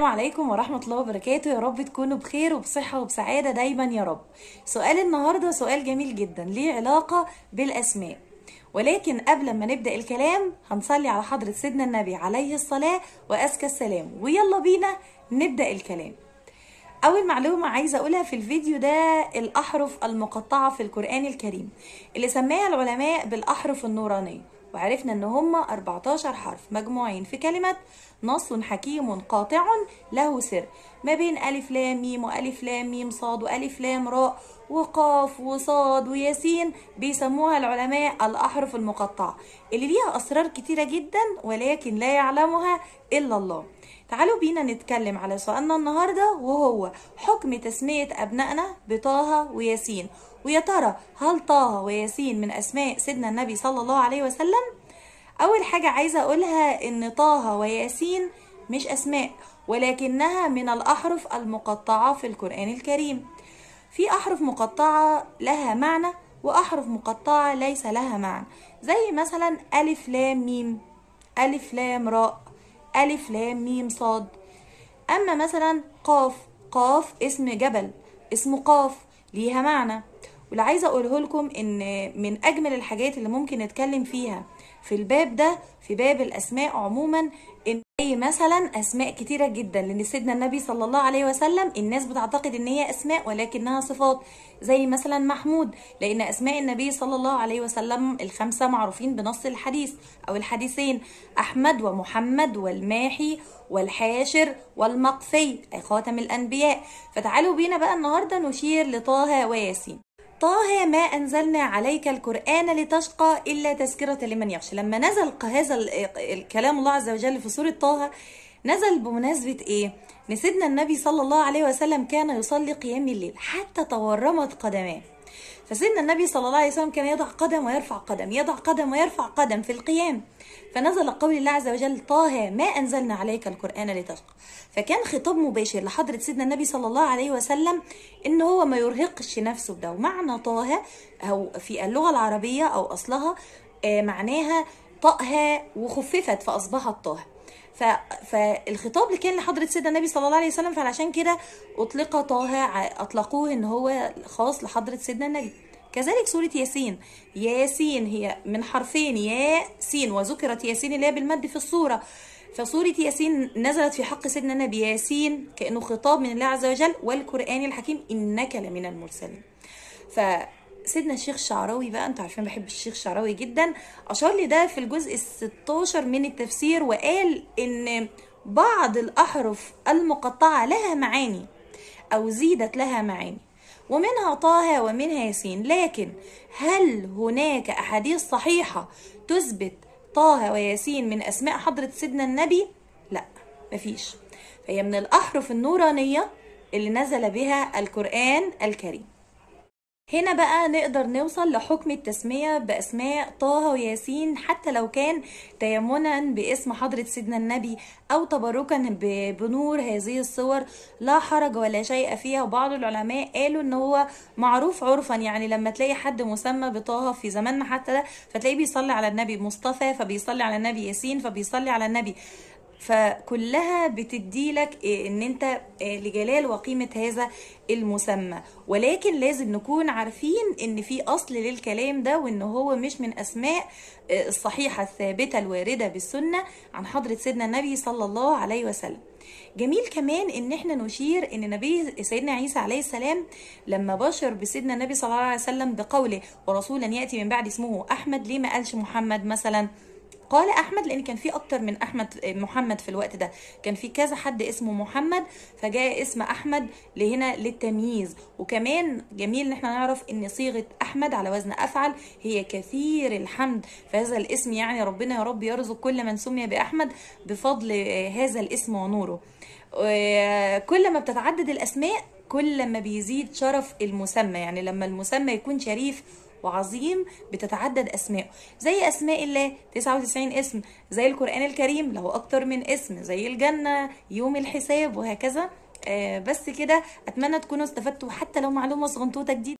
السلام عليكم ورحمة الله وبركاته يا رب تكونوا بخير وبصحة وبسعادة دايما يا رب سؤال النهاردة سؤال جميل جدا ليه علاقة بالأسماء ولكن قبل ما نبدأ الكلام هنصلي على حضرة سيدنا النبي عليه الصلاة وأزكى السلام ويلا بينا نبدأ الكلام أول معلومة عايزة أقولها في الفيديو ده الأحرف المقطعة في القرآن الكريم اللي سماها العلماء بالأحرف النورانية وعرفنا ان هما 14 حرف مجموعين في كلمة نص حكيم قاطع له سر ما بين ألف لام ميم وألف لام ميم صاد وألف لام راء وقاف وصاد وياسين بيسموها العلماء الأحرف المقطعة اللي ليها أسرار كتيرة جدا ولكن لا يعلمها إلا الله تعالوا بينا نتكلم على سؤالنا النهاردة وهو حكم تسمية أبنائنا بطه وياسين ويا ترى هل طه وياسين من أسماء سيدنا النبي صلى الله عليه وسلم؟ أول حاجة عايزة أقولها إن طه وياسين مش أسماء ولكنها من الأحرف المقطعة في القرآن الكريم في أحرف مقطعة لها معنى وأحرف مقطعة ليس لها معنى زي مثلا ألف لام ميم ألف لام راء ألف لام ميم صاد أما مثلا قاف قاف اسم جبل اسم قاف ليها معنى واللي عايزه اقوله لكم ان من اجمل الحاجات اللي ممكن نتكلم فيها في الباب ده في باب الاسماء عموما ان اي مثلا اسماء كتيره جدا لان سيدنا النبي صلى الله عليه وسلم الناس بتعتقد ان هي اسماء ولكنها صفات زي مثلا محمود لان اسماء النبي صلى الله عليه وسلم الخمسه معروفين بنص الحديث او الحديثين احمد ومحمد والماحي والحاشر والمقفي اي خاتم الانبياء فتعالوا بينا بقى النهارده نشير لطه وياسين طه ما أنزلنا عليك القرآن لتشقى إلا تذكرة لمن يخشى لما نزل هذا الكلام الله عز وجل في سورة طه نزل بمناسبة إيه؟ إن سيدنا النبي صلى الله عليه وسلم كان يصلي قيام الليل حتى تورمت قدماه فسيدنا النبي صلى الله عليه وسلم كان يضع قدم ويرفع قدم يضع قدم ويرفع قدم في القيام فنزل قول الله عز وجل طه ما أنزلنا عليك القرآن لتشقى فكان خطاب مباشر لحضرة سيدنا النبي صلى الله عليه وسلم إن هو ما يرهقش نفسه بده ومعنى طه أو في اللغة العربية أو أصلها آه، معناها طأها وخففت فأصبحت طه ف... فالخطاب اللي كان لحضره سيدنا النبي صلى الله عليه وسلم فعلشان كده اطلق طه اطلقوه ان هو خاص لحضره سيدنا النبي كذلك سورة ياسين ياسين هي من حرفين يا سين وذكرت ياسين اللي هي بالمد في الصورة فسورة ياسين نزلت في حق سيدنا النبي ياسين كأنه خطاب من الله عز وجل والقرآن الحكيم إنك لمن المرسلين ف سيدنا الشيخ الشعراوي بقى انتوا عارفين بحب الشيخ الشعراوي جدا اشار لده في الجزء ال16 من التفسير وقال ان بعض الاحرف المقطعه لها معاني او زيدت لها معاني ومنها طه ومنها ياسين لكن هل هناك احاديث صحيحه تثبت طه وياسين من اسماء حضره سيدنا النبي لا مفيش فهي من الاحرف النورانيه اللي نزل بها القران الكريم هنا بقى نقدر نوصل لحكم التسمية بأسماء طه وياسين حتى لو كان تيمنا باسم حضرة سيدنا النبي أو تبركا بنور هذه الصور لا حرج ولا شيء فيها وبعض العلماء قالوا إن هو معروف عرفا يعني لما تلاقي حد مسمى بطه في زماننا حتى ده فتلاقيه بيصلي على النبي مصطفى فبيصلي على النبي ياسين فبيصلي على النبي فكلها بتدي لك إيه، ان انت إيه، لجلال وقيمه هذا المسمى ولكن لازم نكون عارفين ان في اصل للكلام ده وان هو مش من اسماء إيه، الصحيحه الثابته الوارده بالسنه عن حضره سيدنا النبي صلى الله عليه وسلم جميل كمان ان احنا نشير ان نبي سيدنا عيسى عليه السلام لما بشر بسيدنا النبي صلى الله عليه وسلم بقوله ورسولا ياتي من بعد اسمه احمد ليه ما قالش محمد مثلا قال احمد لان كان في اكتر من احمد آه، محمد في الوقت ده كان في كذا حد اسمه محمد فجاء اسم احمد لهنا للتمييز وكمان جميل ان احنا نعرف ان صيغه احمد على وزن افعل هي كثير الحمد فهذا الاسم يعني ربنا يا رب يرزق كل من سمي باحمد بفضل آه، هذا الاسم ونوره آه، كل ما بتتعدد الاسماء كل ما بيزيد شرف المسمى يعني لما المسمى يكون شريف وعظيم بتتعدد اسمائه زي اسماء الله 99 اسم زي القران الكريم له اكتر من اسم زي الجنه يوم الحساب وهكذا آه، بس كده اتمنى تكونوا استفدتوا حتى لو معلومه صغنطوطه جديده